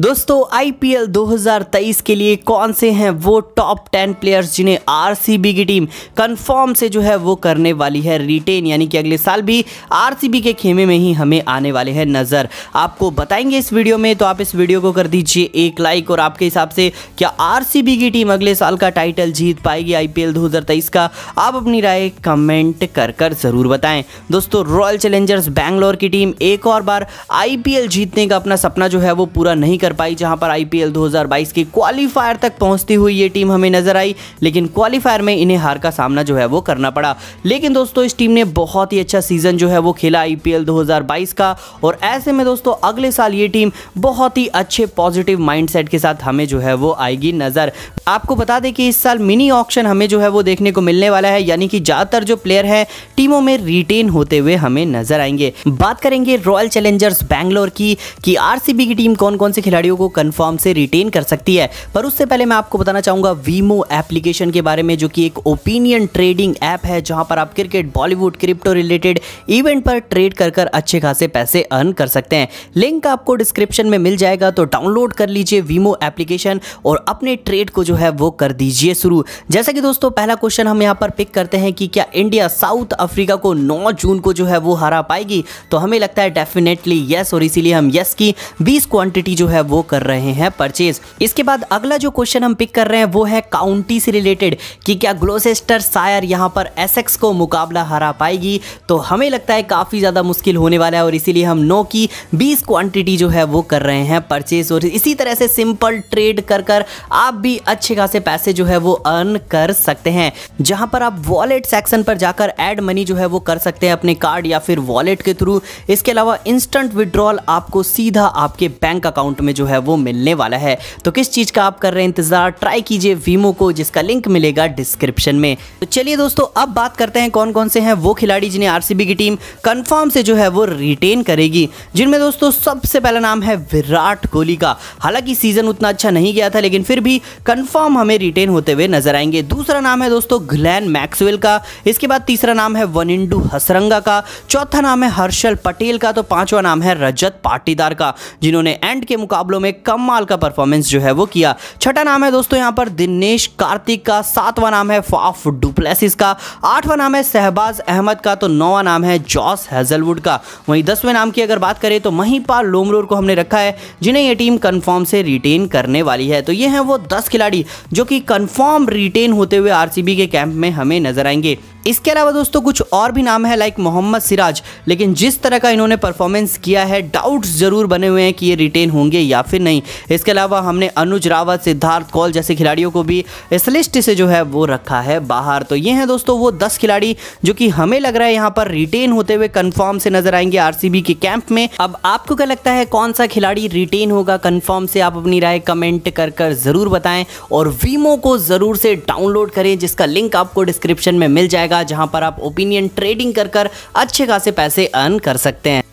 दोस्तों आईपीएल 2023 के लिए कौन से हैं वो टॉप टेन प्लेयर्स जिन्हें आरसीबी की टीम कंफर्म से जो है वो करने वाली है रिटेन यानी कि अगले साल भी आरसीबी के खेमे में ही हमें आने वाले हैं नज़र आपको बताएंगे इस वीडियो में तो आप इस वीडियो को कर दीजिए एक लाइक और आपके हिसाब से क्या आरसीबी की टीम अगले साल का टाइटल जीत पाएगी आई पी का आप अपनी राय कमेंट कर कर ज़रूर बताएं दोस्तों रॉयल चैलेंजर्स बैंगलोर की टीम एक और बार आई जीतने का अपना सपना जो है वो पूरा नहीं कर पाई जहां पर आईपीएल 2022 की क्वालिफायर तक पहुंचती हुई ये टीम हमें नजर आई लेकिन क्वालिफायर में इन्हें हार का सामना जो है वो करना पड़ा लेकिन दोस्तों इस टीम ने बहुत ही अच्छा सीजन जो है वो खेला आईपीएल 2022 का और ऐसे में दोस्तों अगले साल ये टीम बहुत ही अच्छे पॉजिटिव माइंडसेट के साथ हमें जो है वो आएगी नजर आपको बता दें कि इस साल मिनी ऑप्शन हमें जो है वो देखने को मिलने वाला है यानी कि ज्यादातर जो प्लेयर है टीमों में रिटेन होते हुए हमें नजर आएंगे बात करेंगे रॉयल चैलेंजर्स बैंगलोर की कि आरसीबी की टीम कौन कौन से खिलाड़ी खिलाड़ियों को कन्फर्म से रिटेन कर सकती है पर उससे पहले मैं आपको बताना चाहूंगा वीमो एप्लीकेशन के बारे में जो कि एक ओपिनियन ट्रेडिंग ऐप है जहां पर आप cricket Bollywood crypto related event पर ट्रेड कर कर अच्छे खासे पैसे अर्न कर सकते हैं लिंक आपको डिस्क्रिप्शन में मिल जाएगा तो डाउनलोड कर लीजिए वीमो एप्लीकेशन और अपने ट्रेड को जो है वो कर दीजिए शुरू जैसा कि दोस्तों पहला क्वेश्चन हम यहाँ पर पिक करते हैं कि क्या इंडिया साउथ अफ्रीका को नौ जून को जो है वो हरा पाएगी तो हमें लगता है डेफिनेटली येस और इसीलिए हम यस की बीस क्वांटिटी जो है मतलब वो कर रहे हैं परचेज इसके बाद अगला जो क्वेश्चन हम पिक कर रहे हैं वो है काउंटी से रिलेटेड कि क्या ग्लोसेस्टर सायर यहाँ पर एसेक्स को मुकाबला हरा पाएगी तो हमें लगता है काफ़ी ज़्यादा मुश्किल होने वाला है और इसीलिए हम नो की बीस क्वान्टिटी जो है वो कर रहे हैं परचेज और इसी तरह से सिंपल ट्रेड कर कर आप भी अच्छे खासे पैसे जो है वो अर्न कर सकते हैं जहाँ पर आप वॉलेट सेक्शन पर जाकर एड मनी जो है वो कर सकते हैं अपने कार्ड या फिर वॉलेट के थ्रू इसके अलावा इंस्टेंट विड्रॉल आपको सीधा आपके बैंक अकाउंट में जो है वो मिलने वाला है तो किस चीज़ का आप कर रहे हैं इंतज़ार ट्राई कीजिए वीमो को जिसका लिंक मिलेगा डिस्क्रिप्शन में तो चलिए दोस्तों अब बात करते हैं कौन कौन से हैं वो खिलाड़ी जिन्हें आरसीबी की टीम कंफर्म से जो है वो रिटेन करेगी जिनमें दोस्तों सबसे पहला नाम है विराट कोहली का हालांकि सीजन उतना अच्छा नहीं गया था लेकिन फिर भी कंफर्म हमें रिटेन होते हुए नजर आएंगे दूसरा नाम है दोस्तों ग्लैन मैक्सवेल का इसके बाद तीसरा नाम है वन इंडू हसरंगा का चौथा नाम है हर्षल पटेल का तो पांचवा नाम है रजत पाटीदार का जिन्होंने एंड के मुकाबले मुकाबलों में कमाल का परफॉर्मेंस जो है वो किया छठा नाम है दोस्तों यहाँ पर दिनेश कार्तिक का सातवां नाम है फाफ डुप्लेसिस का आठवां नाम है शहबाज अहमद का तो नौवां नाम है जॉस हेजलवुड का वहीं दसवें नाम की अगर बात करें तो महीपाल लोमरोर को हमने रखा है जिन्हें ये टीम कन्फर्म से रिटेन करने वाली है तो ये हैं वो दस खिलाड़ी जो कि कन्फर्म रिटेन होते हुए आर के कैंप में हमें नजर आएंगे इसके अलावा दोस्तों कुछ और भी नाम है लाइक मोहम्मद सिराज लेकिन जिस तरह का इन्होंने परफॉर्मेंस किया है डाउट्स ज़रूर बने हुए हैं कि ये रिटेन होंगे या फिर नहीं इसके अलावा हमने अनुज रावत सिद्धार्थ कौल जैसे खिलाड़ियों को भी इस लिस्ट से जो है वो रखा है बाहर तो ये हैं दोस्तों वो दस खिलाड़ी जो कि हमें लग रहा है यहाँ पर रिटेन होते हुए कन्फर्म से नजर आएंगे आर के कैंप में अब आपको क्या लगता है कौन सा खिलाड़ी रिटेन होगा कन्फर्म से आप अपनी राय कमेंट कर कर ज़रूर बताएं और वीमो को ज़रूर से डाउनलोड करें जिसका लिंक आपको डिस्क्रिप्शन में मिल जाएगा जगह जहां पर आप ओपिनियन ट्रेडिंग कर कर अच्छे खासे पैसे अर्न कर सकते हैं